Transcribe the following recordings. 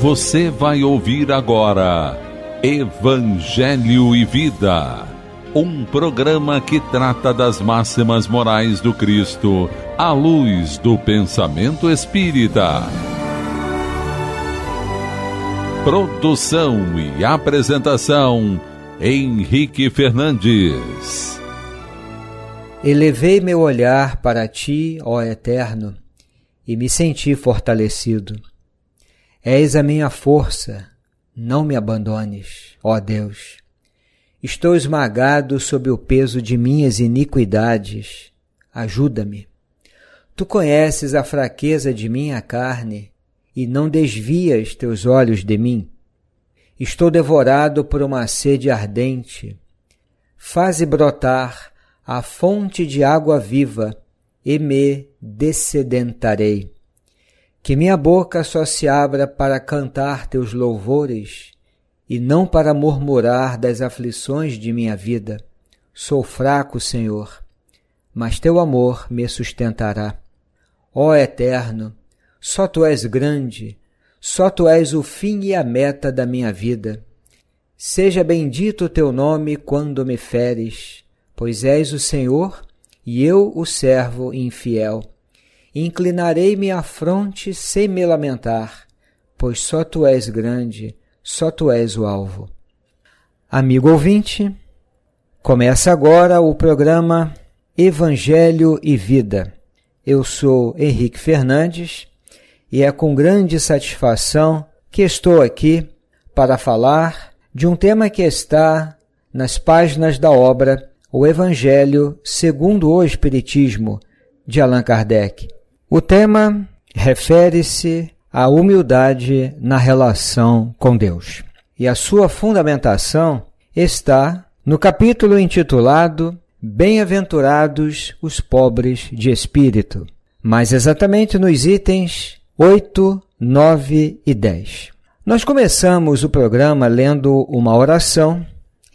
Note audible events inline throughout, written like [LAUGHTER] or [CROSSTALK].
Você vai ouvir agora Evangelho e Vida, um programa que trata das máximas morais do Cristo à luz do pensamento espírita. Produção e apresentação Henrique Fernandes. Elevei meu olhar para ti, ó Eterno, e me senti fortalecido És a minha força, não me abandones, ó Deus. Estou esmagado sob o peso de minhas iniquidades. Ajuda-me. Tu conheces a fraqueza de minha carne e não desvias teus olhos de mim. Estou devorado por uma sede ardente. Faze brotar a fonte de água viva e me dessedentarei. Que minha boca só se abra para cantar teus louvores e não para murmurar das aflições de minha vida. Sou fraco, Senhor, mas teu amor me sustentará. Ó Eterno, só tu és grande, só tu és o fim e a meta da minha vida. Seja bendito o teu nome quando me feres, pois és o Senhor e eu o servo infiel. Inclinarei minha fronte sem me lamentar, pois só tu és grande, só tu és o alvo. Amigo ouvinte, começa agora o programa Evangelho e Vida. Eu sou Henrique Fernandes e é com grande satisfação que estou aqui para falar de um tema que está nas páginas da obra O Evangelho segundo o Espiritismo, de Allan Kardec. O tema refere-se à humildade na relação com Deus. E a sua fundamentação está no capítulo intitulado Bem-aventurados os pobres de espírito, mais exatamente nos itens 8, 9 e 10. Nós começamos o programa lendo uma oração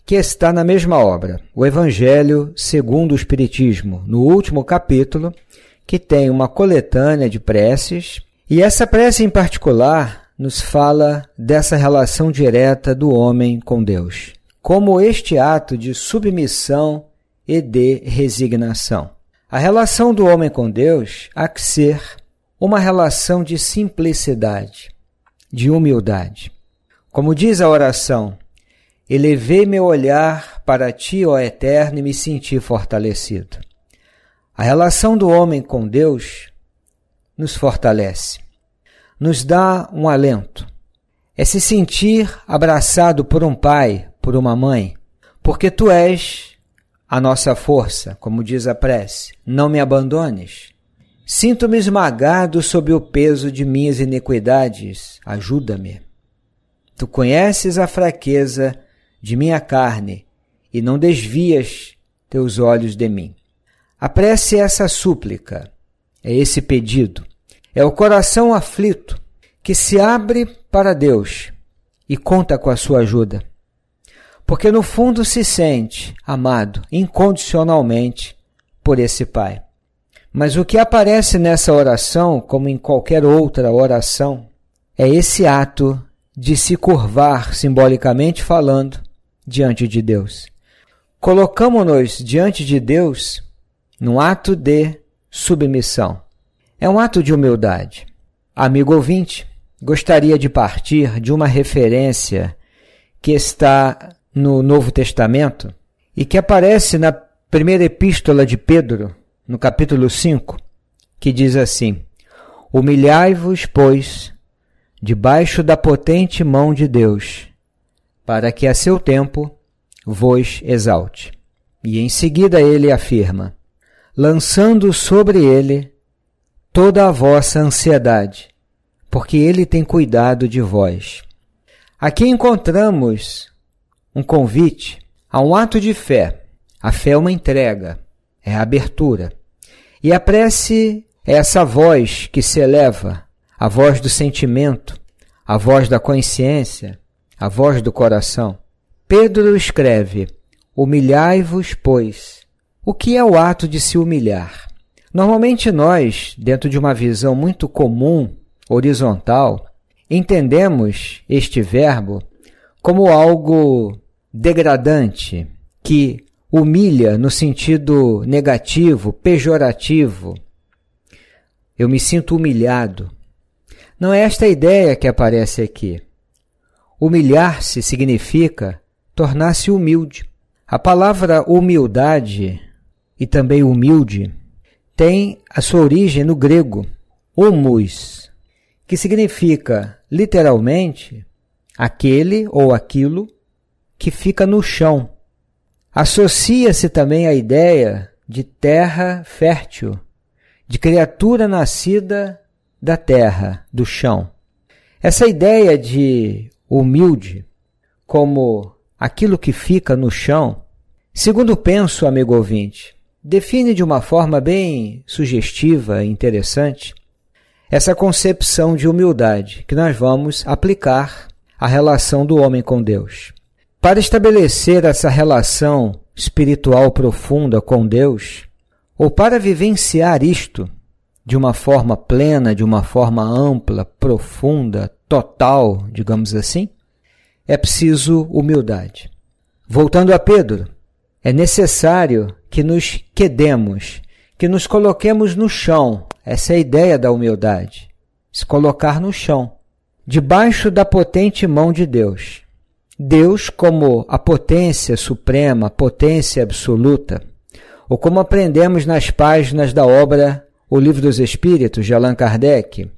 que está na mesma obra, o Evangelho segundo o Espiritismo, no último capítulo, que tem uma coletânea de preces, e essa prece em particular nos fala dessa relação direta do homem com Deus, como este ato de submissão e de resignação. A relação do homem com Deus há que ser uma relação de simplicidade, de humildade. Como diz a oração, elevei meu olhar para ti, ó Eterno, e me senti fortalecido. A relação do homem com Deus nos fortalece, nos dá um alento. É se sentir abraçado por um pai, por uma mãe, porque tu és a nossa força, como diz a prece. Não me abandones. Sinto-me esmagado sob o peso de minhas iniquidades. Ajuda-me. Tu conheces a fraqueza de minha carne e não desvias teus olhos de mim. A prece é essa súplica, é esse pedido, é o coração aflito que se abre para Deus e conta com a sua ajuda. Porque no fundo se sente amado incondicionalmente por esse Pai. Mas o que aparece nessa oração, como em qualquer outra oração, é esse ato de se curvar, simbolicamente falando, diante de Deus. Colocamos-nos diante de Deus num ato de submissão. É um ato de humildade. Amigo ouvinte, gostaria de partir de uma referência que está no Novo Testamento e que aparece na primeira epístola de Pedro, no capítulo 5, que diz assim: Humilhai-vos, pois, debaixo da potente mão de Deus, para que a seu tempo vos exalte. E em seguida ele afirma: lançando sobre ele toda a vossa ansiedade, porque ele tem cuidado de vós. Aqui encontramos um convite a um ato de fé. A fé é uma entrega, é a abertura. E a prece é essa voz que se eleva, a voz do sentimento, a voz da consciência, a voz do coração. Pedro escreve: Humilhai-vos, pois, o que é o ato de se humilhar? Normalmente nós, dentro de uma visão muito comum, horizontal, entendemos este verbo como algo degradante, que humilha no sentido negativo, pejorativo. Eu me sinto humilhado. Não é esta a ideia que aparece aqui. Humilhar-se significa tornar-se humilde. A palavra humildade e também humilde, tem a sua origem no grego humus, que significa literalmente aquele ou aquilo que fica no chão. Associa-se também à ideia de terra fértil, de criatura nascida da terra, do chão. Essa ideia de humilde como aquilo que fica no chão, segundo penso, amigo ouvinte, define de uma forma bem sugestiva e interessante essa concepção de humildade que nós vamos aplicar à relação do homem com Deus. Para estabelecer essa relação espiritual profunda com Deus, ou para vivenciar isto de uma forma plena, de uma forma ampla, profunda, total, digamos assim, é preciso humildade. Voltando a Pedro, é necessário que nos quedemos, que nos coloquemos no chão. Essa é a ideia da humildade. Se colocar no chão, debaixo da potente mão de Deus. Deus, como a potência suprema, potência absoluta, ou como aprendemos nas páginas da obra O Livro dos Espíritos, de Allan Kardec,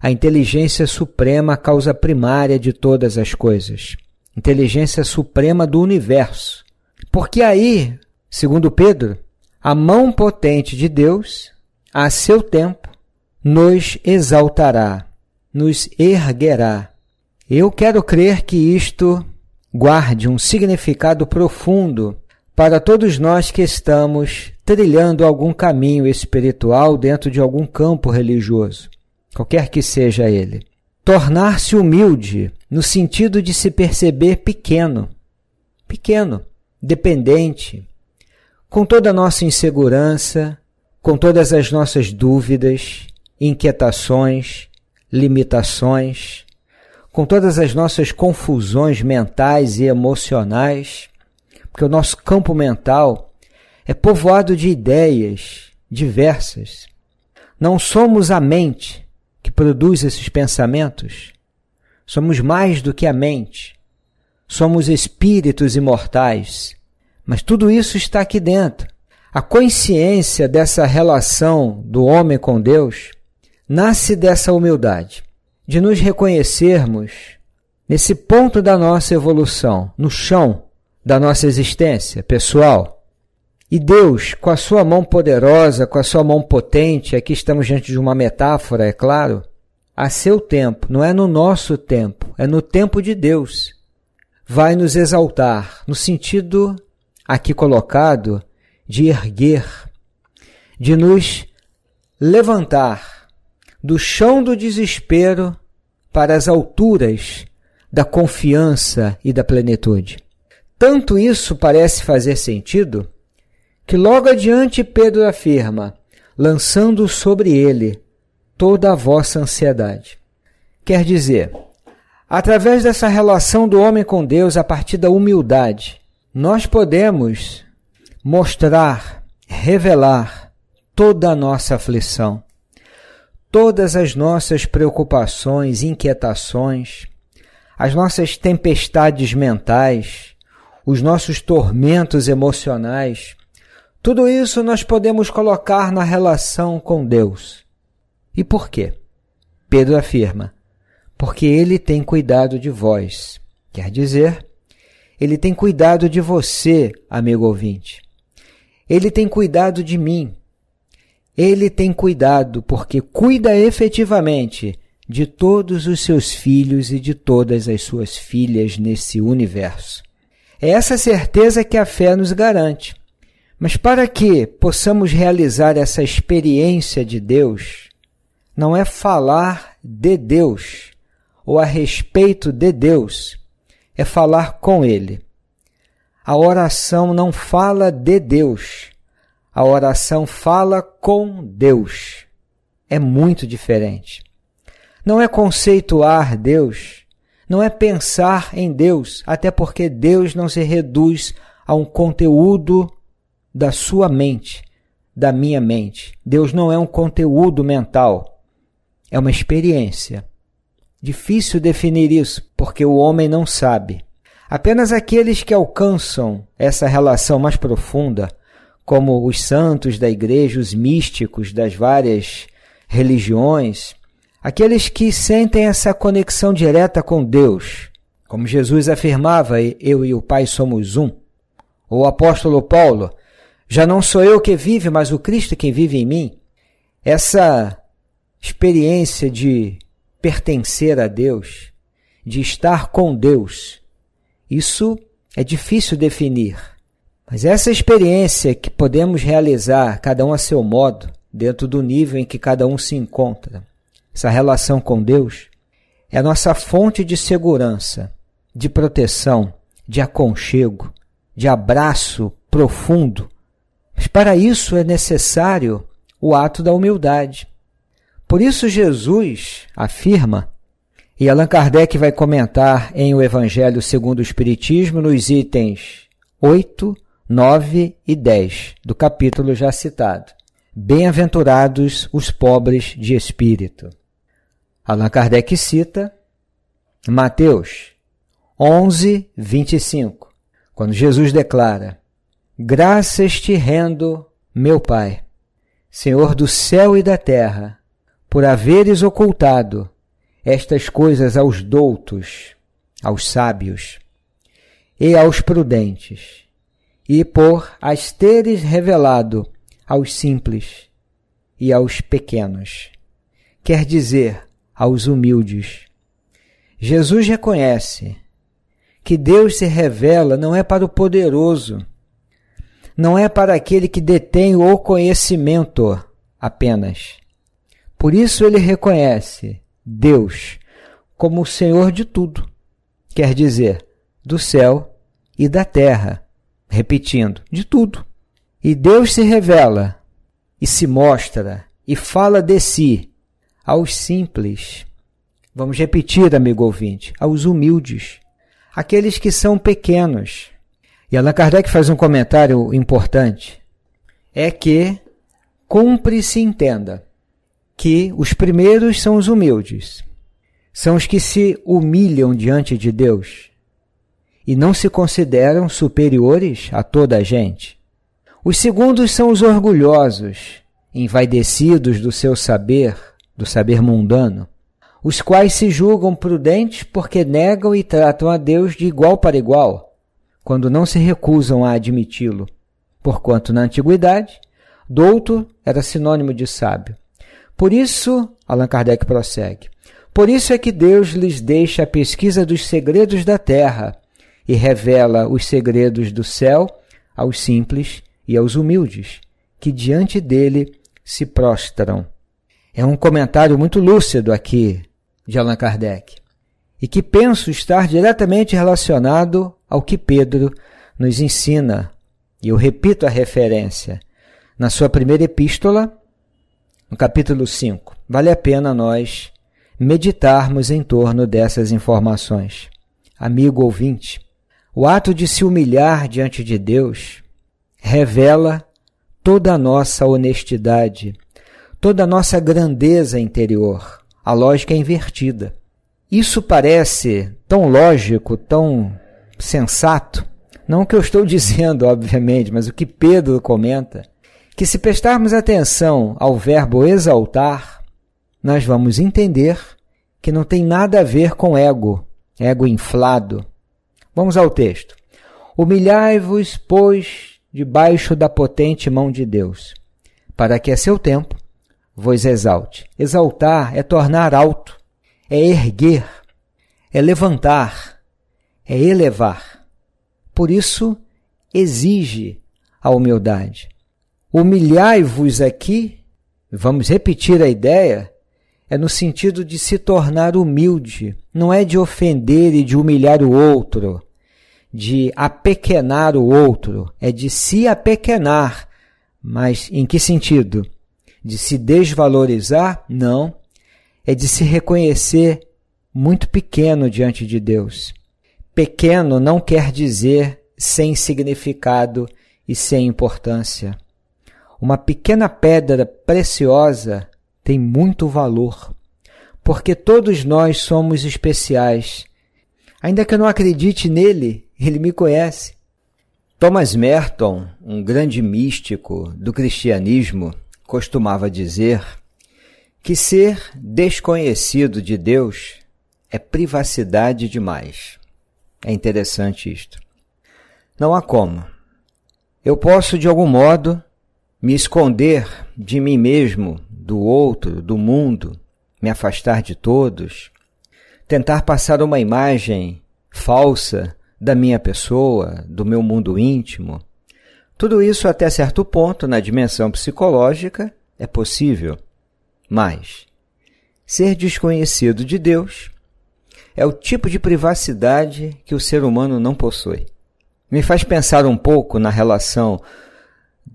a inteligência suprema, causa primária de todas as coisas, inteligência suprema do universo, porque aí, segundo Pedro, a mão potente de Deus, a seu tempo, nos exaltará, nos erguerá. Eu quero crer que isto guarde um significado profundo para todos nós que estamos trilhando algum caminho espiritual dentro de algum campo religioso, qualquer que seja ele. Tornar-se humilde no sentido de se perceber pequeno. Pequeno dependente, com toda a nossa insegurança, com todas as nossas dúvidas, inquietações, limitações, com todas as nossas confusões mentais e emocionais, porque o nosso campo mental é povoado de ideias diversas. Não somos a mente que produz esses pensamentos, somos mais do que a mente somos espíritos imortais, mas tudo isso está aqui dentro. A consciência dessa relação do homem com Deus nasce dessa humildade, de nos reconhecermos nesse ponto da nossa evolução, no chão da nossa existência pessoal. E Deus, com a sua mão poderosa, com a sua mão potente, aqui estamos diante de uma metáfora, é claro, a seu tempo, não é no nosso tempo, é no tempo de Deus vai nos exaltar, no sentido aqui colocado de erguer, de nos levantar do chão do desespero para as alturas da confiança e da plenitude. Tanto isso parece fazer sentido que logo adiante Pedro afirma: lançando sobre ele toda a vossa ansiedade. Quer dizer, Através dessa relação do homem com Deus, a partir da humildade, nós podemos mostrar, revelar toda a nossa aflição, todas as nossas preocupações, inquietações, as nossas tempestades mentais, os nossos tormentos emocionais. Tudo isso nós podemos colocar na relação com Deus. E por quê? Pedro afirma: porque ele tem cuidado de vós. Quer dizer, ele tem cuidado de você, amigo ouvinte. Ele tem cuidado de mim. Ele tem cuidado porque cuida efetivamente de todos os seus filhos e de todas as suas filhas nesse universo. É essa certeza que a fé nos garante. Mas para que possamos realizar essa experiência de Deus, não é falar de Deus, ou a respeito de Deus é falar com Ele. A oração não fala de Deus, a oração fala com Deus. É muito diferente. Não é conceituar Deus, não é pensar em Deus, até porque Deus não se reduz a um conteúdo da sua mente, da minha mente. Deus não é um conteúdo mental, é uma experiência. Difícil definir isso, porque o homem não sabe. Apenas aqueles que alcançam essa relação mais profunda, como os santos da igreja, os místicos das várias religiões, aqueles que sentem essa conexão direta com Deus, como Jesus afirmava, eu e o Pai somos um. Ou o apóstolo Paulo, já não sou eu que vive, mas o Cristo que vive em mim. Essa experiência de pertencer a Deus, de estar com Deus. Isso é difícil definir, mas essa experiência que podemos realizar, cada um a seu modo, dentro do nível em que cada um se encontra, essa relação com Deus, é nossa fonte de segurança, de proteção, de aconchego, de abraço profundo. Mas para isso é necessário o ato da humildade por isso, Jesus afirma, e Allan Kardec vai comentar em O Evangelho segundo o Espiritismo, nos itens 8, 9 e 10 do capítulo já citado. Bem-aventurados os pobres de espírito. Allan Kardec cita Mateus 11, 25, quando Jesus declara: Graças te rendo, meu Pai, Senhor do céu e da terra por haveres ocultado estas coisas aos doutos, aos sábios e aos prudentes, e por as teres revelado aos simples e aos pequenos, quer dizer, aos humildes. Jesus reconhece que Deus se revela não é para o poderoso, não é para aquele que detém o conhecimento apenas, por isso ele reconhece Deus como o Senhor de tudo, quer dizer, do céu e da terra, repetindo, de tudo. E Deus se revela e se mostra e fala de si aos simples. Vamos repetir, amigo ouvinte, aos humildes, aqueles que são pequenos. E Allan Kardec faz um comentário importante: é que cumpre se entenda que os primeiros são os humildes, são os que se humilham diante de Deus e não se consideram superiores a toda a gente. Os segundos são os orgulhosos, envaidecidos do seu saber, do saber mundano, os quais se julgam prudentes porque negam e tratam a Deus de igual para igual, quando não se recusam a admiti-lo, porquanto na antiguidade, douto era sinônimo de sábio. Por isso, Allan Kardec prossegue. Por isso é que Deus lhes deixa a pesquisa dos segredos da terra e revela os segredos do céu aos simples e aos humildes, que diante dele se prostram. É um comentário muito lúcido aqui de Allan Kardec e que penso estar diretamente relacionado ao que Pedro nos ensina. E eu repito a referência. Na sua primeira epístola, no capítulo 5, vale a pena nós meditarmos em torno dessas informações. Amigo ouvinte, o ato de se humilhar diante de Deus revela toda a nossa honestidade, toda a nossa grandeza interior. A lógica é invertida. Isso parece tão lógico, tão sensato. Não o que eu estou [LAUGHS] dizendo, obviamente, mas o que Pedro comenta que, se prestarmos atenção ao verbo exaltar, nós vamos entender que não tem nada a ver com ego, ego inflado. Vamos ao texto. Humilhai-vos, pois, debaixo da potente mão de Deus, para que a seu tempo vos exalte. Exaltar é tornar alto, é erguer, é levantar, é elevar. Por isso, exige a humildade. Humilhai-vos aqui, vamos repetir a ideia, é no sentido de se tornar humilde, não é de ofender e de humilhar o outro, de apequenar o outro, é de se apequenar. Mas em que sentido? De se desvalorizar? Não. É de se reconhecer muito pequeno diante de Deus. Pequeno não quer dizer sem significado e sem importância. Uma pequena pedra preciosa tem muito valor, porque todos nós somos especiais. Ainda que eu não acredite nele, ele me conhece. Thomas Merton, um grande místico do cristianismo, costumava dizer que ser desconhecido de Deus é privacidade demais. É interessante isto. Não há como. Eu posso, de algum modo, me esconder de mim mesmo, do outro, do mundo, me afastar de todos, tentar passar uma imagem falsa da minha pessoa, do meu mundo íntimo. Tudo isso, até certo ponto, na dimensão psicológica, é possível. Mas ser desconhecido de Deus é o tipo de privacidade que o ser humano não possui. Me faz pensar um pouco na relação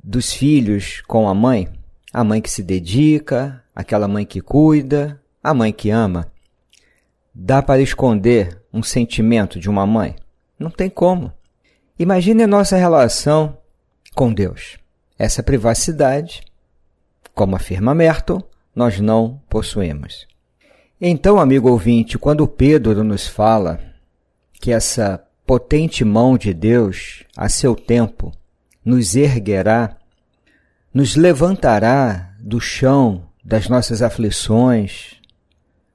dos filhos com a mãe, a mãe que se dedica, aquela mãe que cuida, a mãe que ama. Dá para esconder um sentimento de uma mãe? Não tem como. Imagine a nossa relação com Deus. Essa privacidade, como afirma Merton, nós não possuímos. Então, amigo ouvinte, quando Pedro nos fala que essa potente mão de Deus, a seu tempo, nos erguerá, nos levantará do chão das nossas aflições,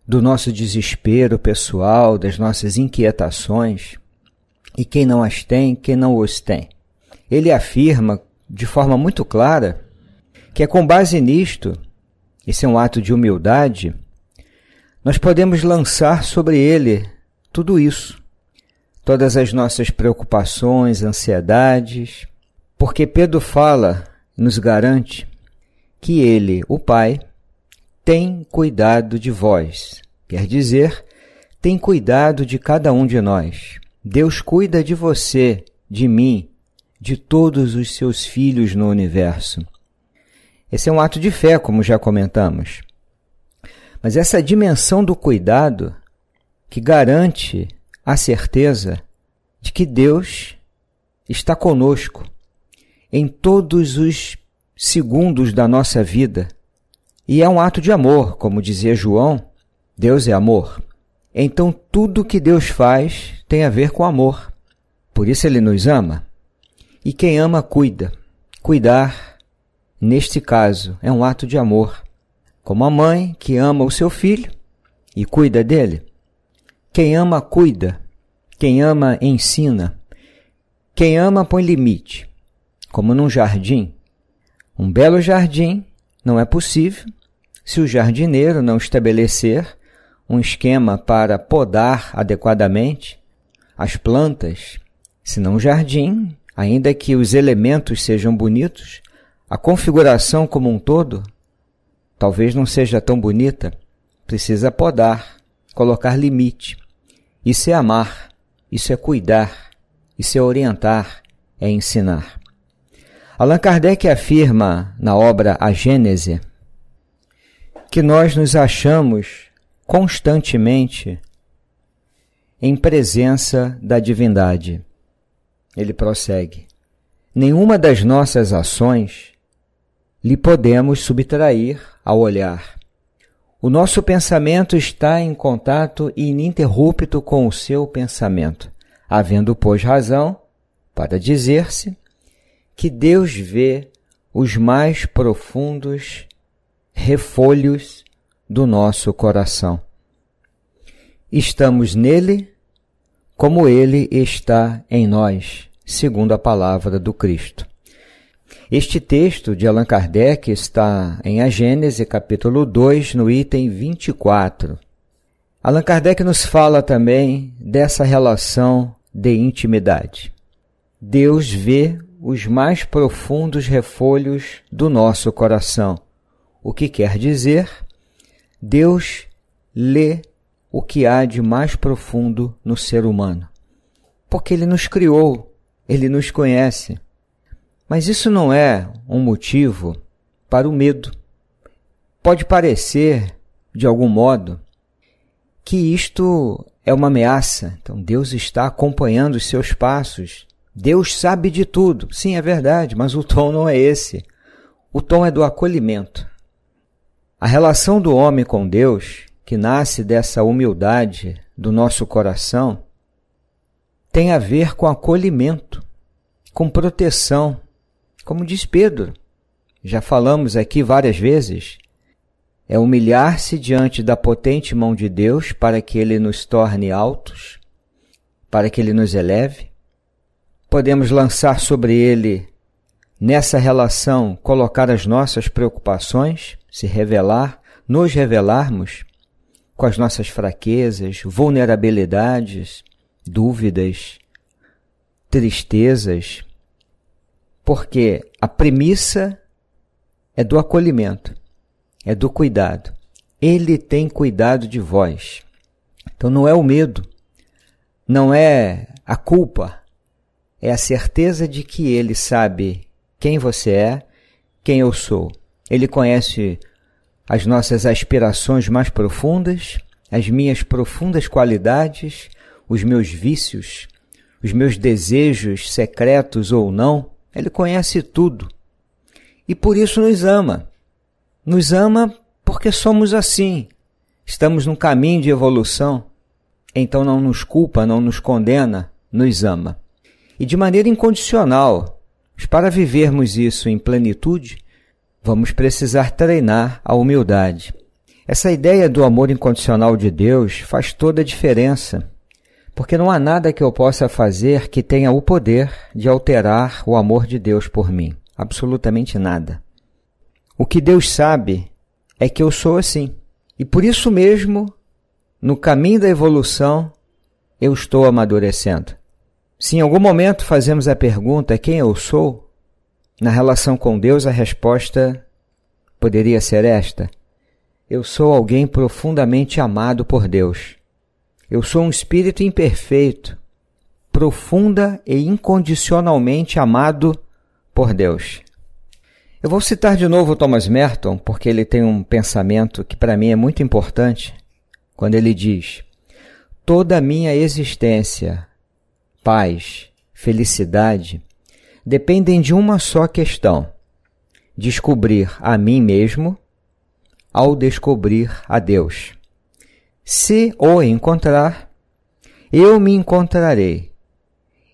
do nosso desespero pessoal, das nossas inquietações. E quem não as tem, quem não os tem. Ele afirma de forma muito clara que é com base nisto, esse é um ato de humildade, nós podemos lançar sobre ele tudo isso, todas as nossas preocupações, ansiedades, porque Pedro fala, nos garante, que ele, o Pai, tem cuidado de vós. Quer dizer, tem cuidado de cada um de nós. Deus cuida de você, de mim, de todos os seus filhos no universo. Esse é um ato de fé, como já comentamos. Mas essa dimensão do cuidado que garante a certeza de que Deus está conosco em todos os segundos da nossa vida. E é um ato de amor, como dizia João, Deus é amor. Então tudo que Deus faz tem a ver com amor. Por isso ele nos ama. E quem ama, cuida. Cuidar, neste caso, é um ato de amor. Como a mãe que ama o seu filho e cuida dele. Quem ama, cuida. Quem ama, ensina. Quem ama, põe limite como num jardim. Um belo jardim não é possível se o jardineiro não estabelecer um esquema para podar adequadamente as plantas, senão o jardim, ainda que os elementos sejam bonitos, a configuração como um todo talvez não seja tão bonita, precisa podar, colocar limite. Isso é amar, isso é cuidar, isso é orientar, é ensinar. Allan Kardec afirma na obra A Gênese que nós nos achamos constantemente em presença da divindade. Ele prossegue: nenhuma das nossas ações lhe podemos subtrair ao olhar. O nosso pensamento está em contato ininterrupto com o seu pensamento, havendo, pois, razão para dizer-se que Deus vê os mais profundos refolhos do nosso coração. Estamos nele como ele está em nós, segundo a palavra do Cristo. Este texto de Allan Kardec está em A Gênese, capítulo 2, no item 24. Allan Kardec nos fala também dessa relação de intimidade. Deus vê os mais profundos refolhos do nosso coração. O que quer dizer? Deus lê o que há de mais profundo no ser humano. Porque ele nos criou, ele nos conhece. Mas isso não é um motivo para o medo. Pode parecer, de algum modo, que isto é uma ameaça. Então Deus está acompanhando os seus passos. Deus sabe de tudo. Sim, é verdade, mas o tom não é esse. O tom é do acolhimento. A relação do homem com Deus, que nasce dessa humildade do nosso coração, tem a ver com acolhimento, com proteção. Como diz Pedro, já falamos aqui várias vezes, é humilhar-se diante da potente mão de Deus para que ele nos torne altos, para que ele nos eleve podemos lançar sobre ele, nessa relação, colocar as nossas preocupações, se revelar, nos revelarmos com as nossas fraquezas, vulnerabilidades, dúvidas, tristezas, porque a premissa é do acolhimento, é do cuidado. Ele tem cuidado de vós. Então não é o medo, não é a culpa, é a certeza de que ele sabe quem você é, quem eu sou. Ele conhece as nossas aspirações mais profundas, as minhas profundas qualidades, os meus vícios, os meus desejos secretos ou não. Ele conhece tudo. E por isso nos ama. Nos ama porque somos assim. Estamos num caminho de evolução. Então não nos culpa, não nos condena, nos ama e de maneira incondicional. Mas para vivermos isso em plenitude, vamos precisar treinar a humildade. Essa ideia do amor incondicional de Deus faz toda a diferença, porque não há nada que eu possa fazer que tenha o poder de alterar o amor de Deus por mim. Absolutamente nada. O que Deus sabe é que eu sou assim. E por isso mesmo, no caminho da evolução, eu estou amadurecendo. Se em algum momento fazemos a pergunta quem eu sou, na relação com Deus a resposta poderia ser esta: Eu sou alguém profundamente amado por Deus. Eu sou um espírito imperfeito, profunda e incondicionalmente amado por Deus. Eu vou citar de novo Thomas Merton, porque ele tem um pensamento que para mim é muito importante, quando ele diz: Toda a minha existência paz, felicidade dependem de uma só questão: descobrir a mim mesmo ao descobrir a Deus. Se o encontrar, eu me encontrarei.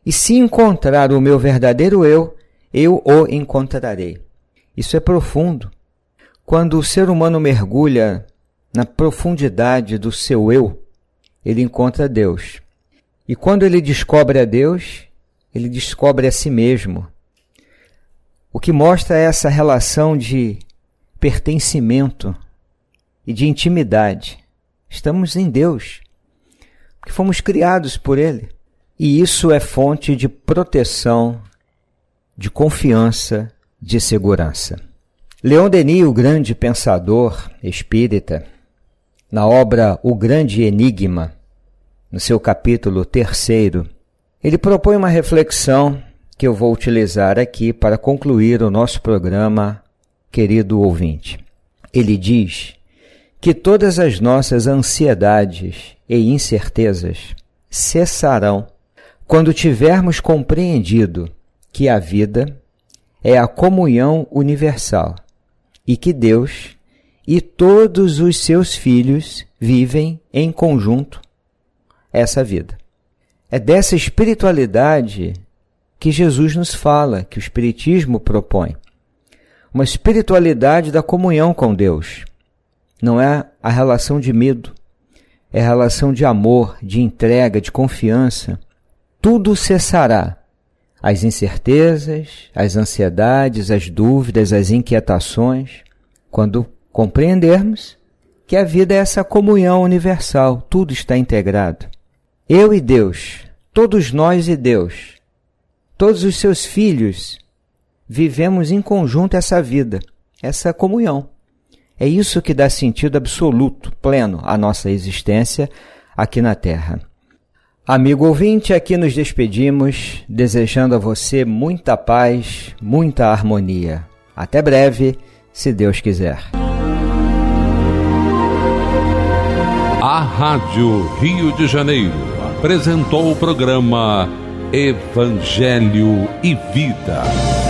E se encontrar o meu verdadeiro eu, eu o encontrarei. Isso é profundo. Quando o ser humano mergulha na profundidade do seu eu, ele encontra Deus. E quando ele descobre a Deus, ele descobre a si mesmo. O que mostra essa relação de pertencimento e de intimidade. Estamos em Deus, porque fomos criados por Ele. E isso é fonte de proteção, de confiança, de segurança. Leon Denis, o grande pensador espírita, na obra O Grande Enigma, no seu capítulo 3, ele propõe uma reflexão que eu vou utilizar aqui para concluir o nosso programa, querido ouvinte. Ele diz que todas as nossas ansiedades e incertezas cessarão quando tivermos compreendido que a vida é a comunhão universal e que Deus e todos os seus filhos vivem em conjunto essa vida. É dessa espiritualidade que Jesus nos fala, que o Espiritismo propõe. Uma espiritualidade da comunhão com Deus. Não é a relação de medo, é a relação de amor, de entrega, de confiança. Tudo cessará. As incertezas, as ansiedades, as dúvidas, as inquietações, quando compreendermos que a vida é essa comunhão universal, tudo está integrado. Eu e Deus, todos nós e Deus, todos os seus filhos, vivemos em conjunto essa vida, essa comunhão. É isso que dá sentido absoluto, pleno à nossa existência aqui na Terra. Amigo ouvinte, aqui nos despedimos, desejando a você muita paz, muita harmonia. Até breve, se Deus quiser. A Rádio Rio de Janeiro apresentou o programa Evangelho e Vida.